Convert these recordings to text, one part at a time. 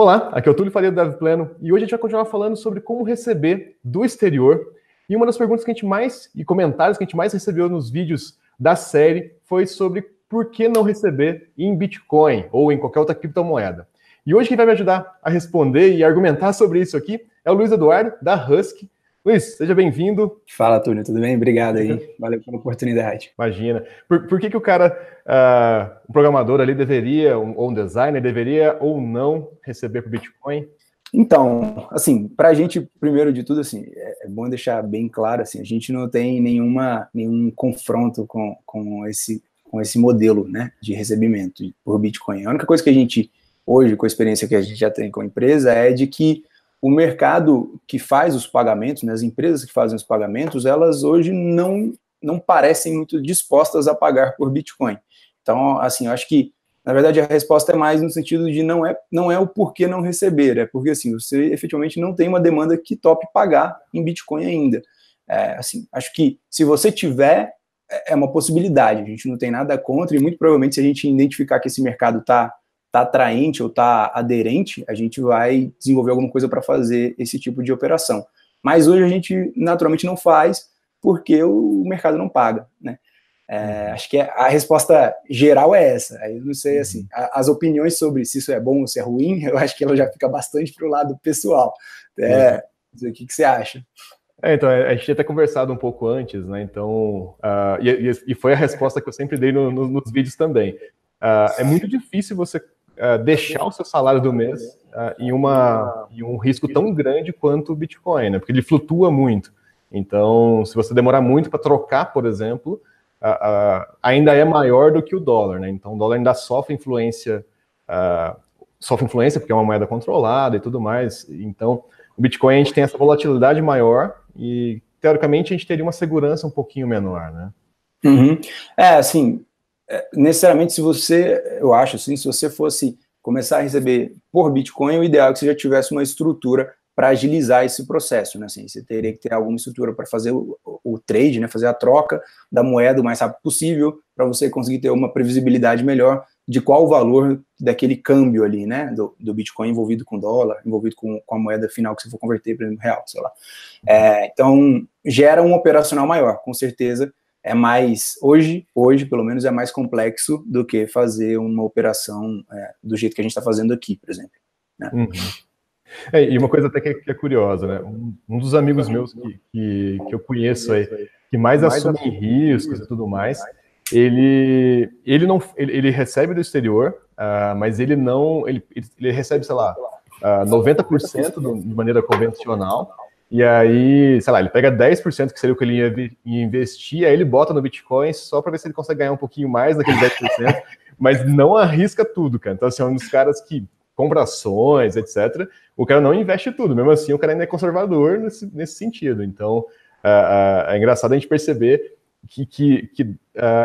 Olá, aqui é o Túlio Faria do Dev Pleno e hoje a gente vai continuar falando sobre como receber do exterior. E uma das perguntas que a gente mais e comentários que a gente mais recebeu nos vídeos da série foi sobre por que não receber em Bitcoin ou em qualquer outra criptomoeda. E hoje quem vai me ajudar a responder e argumentar sobre isso aqui é o Luiz Eduardo da Husky, Luiz, seja bem-vindo. Fala, Túlio, tudo bem? Obrigado aí. Valeu pela oportunidade. Imagina. Por, por que, que o cara, uh, um programador ali deveria, um, ou um designer, deveria ou não receber por Bitcoin? Então, assim, para a gente, primeiro de tudo, assim, é, é bom deixar bem claro, assim, a gente não tem nenhuma, nenhum confronto com, com, esse, com esse modelo, né, de recebimento por Bitcoin. A única coisa que a gente, hoje, com a experiência que a gente já tem com a empresa, é de que o mercado que faz os pagamentos, né, as empresas que fazem os pagamentos, elas hoje não, não parecem muito dispostas a pagar por Bitcoin. Então, assim, eu acho que, na verdade, a resposta é mais no sentido de não é, não é o porquê não receber, é porque, assim, você efetivamente não tem uma demanda que top pagar em Bitcoin ainda. É, assim, acho que se você tiver, é, é uma possibilidade, a gente não tem nada contra e muito provavelmente se a gente identificar que esse mercado está tá atraente ou tá aderente, a gente vai desenvolver alguma coisa para fazer esse tipo de operação. Mas hoje a gente naturalmente não faz porque o mercado não paga, né? É, uhum. acho que é, a resposta geral é essa. Aí não sei uhum. assim, as opiniões sobre se isso é bom ou se é ruim, eu acho que ela já fica bastante para o lado pessoal. É, é. O que, que você acha? É, então, é, a gente tinha até conversado um pouco antes, né? Então, uh, e, e, foi a resposta que eu sempre dei no, no, nos vídeos também. Uh, é muito difícil você é, deixar o seu salário do mês uh, é, em, uma, em um risco tão grande quanto o Bitcoin, né? porque ele flutua muito. Então, se você demorar muito para trocar, por exemplo, uh, ainda é maior do que o dólar. Né? Então, o dólar ainda sofre influência, é, sofre influência porque é uma moeda controlada e tudo mais. Então, o Bitcoin a gente tem essa volatilidade maior e, teoricamente, a gente teria uma segurança um pouquinho menor, né? Uhum. É, assim, é, necessariamente, se você, eu acho assim, se você fosse começar a receber por Bitcoin, o ideal é que você já tivesse uma estrutura para agilizar esse processo, né? Assim, você teria que ter alguma estrutura para fazer o, o, trade, né? Fazer a troca da moeda o mais rápido possível, para você conseguir ter uma previsibilidade melhor de qual o valor daquele câmbio ali, né? Do, do Bitcoin envolvido com dólar, envolvido com, com, a moeda final que você for converter, para real, sei lá. É, então, gera um operacional maior, com certeza, é mais hoje, hoje pelo menos é mais complexo do que fazer uma operação é, do jeito que a gente está fazendo aqui, por exemplo. Né? Uhum. É, e uma coisa até que é, que é curiosa, né? Um, um, dos amigos meus que, que, que eu conheço aí, que mais, mais assume riscos e tudo mais, ele, ele não ele, ele recebe do exterior, uh, mas ele não ele, ele recebe sei lá uh, ah, 90% do, de maneira convencional e aí, sei lá, ele pega 10% que seria o que ele ia, investir, aí ele bota no Bitcoin só para ver se ele consegue ganhar um pouquinho mais daquele 10%, mas não arrisca tudo, cara. Então, assim, é um dos caras que compra ações, etc. O cara não investe tudo, mesmo assim, o cara ainda é conservador nesse, nesse sentido. Então, uh, uh, é engraçado a gente perceber que, que, que uh,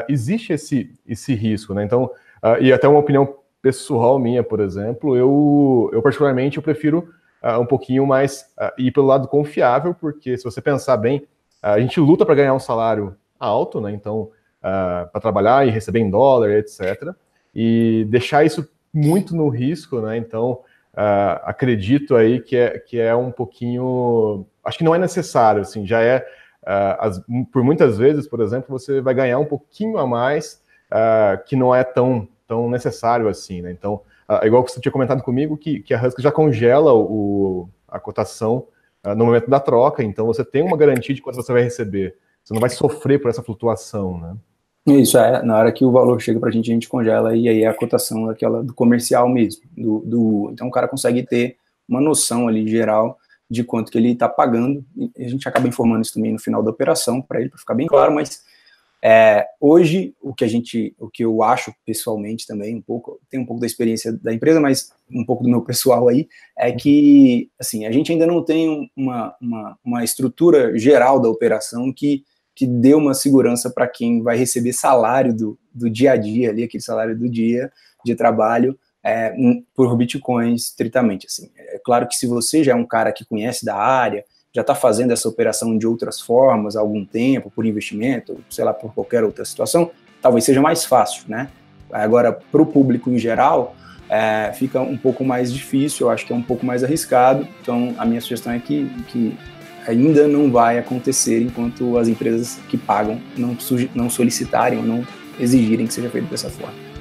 existe esse, esse risco, né? Então, e até uma opinião pessoal minha, por exemplo, eu, eu particularmente eu prefiro uh, um pouquinho mais uh, ir pelo lado confiável, porque se você pensar bem, ah, a gente luta para ganhar um salário alto, né? Então, uh, para trabalhar e receber em dólar, etc. E deixar isso muito no risco, né? Então, uh, acredito aí que é, que é um pouquinho. Acho que não é necessário, assim, já é. Uh, as, por muitas vezes, por exemplo, você vai ganhar um pouquinho a mais que não é tão, tão necessário assim, né? Então, ah, é igual você tinha comentado comigo, que, que a Husky já congela o, a cotação ah, no momento da troca, então você tem uma garantia de quanto você vai receber. Você não vai sofrer por essa flutuação, né? Isso, é. Na hora que o valor chega para a gente, a gente congela e aí é a cotação daquela do comercial mesmo. Do, do, então o cara consegue ter uma noção ali geral de quanto que ele está pagando. E a gente acaba informando isso também no final da operação para ele, para ficar bem claro, mas é, hoje, o que a gente, o que eu acho pessoalmente também, um pouco, tem um pouco da experiência da empresa, mas um pouco do meu pessoal aí, é que, assim, a gente ainda não tem uma, uma, uma estrutura geral da operação que, que dê uma segurança para quem vai receber salário do, do dia a dia ali, aquele salário do dia de trabalho, é, por Bitcoin estritamente, assim. É claro que se você já é um cara que conhece da área, já está fazendo essa operação de outras formas há algum tempo, por investimento, sei lá, por qualquer outra situação, talvez seja mais fácil, né? Agora, para o público em geral, é, fica um pouco mais difícil, eu acho que é um pouco mais arriscado. Então, a minha sugestão é que, que ainda não vai acontecer enquanto as empresas que pagam não, não solicitarem ou não exigirem que seja feito dessa forma.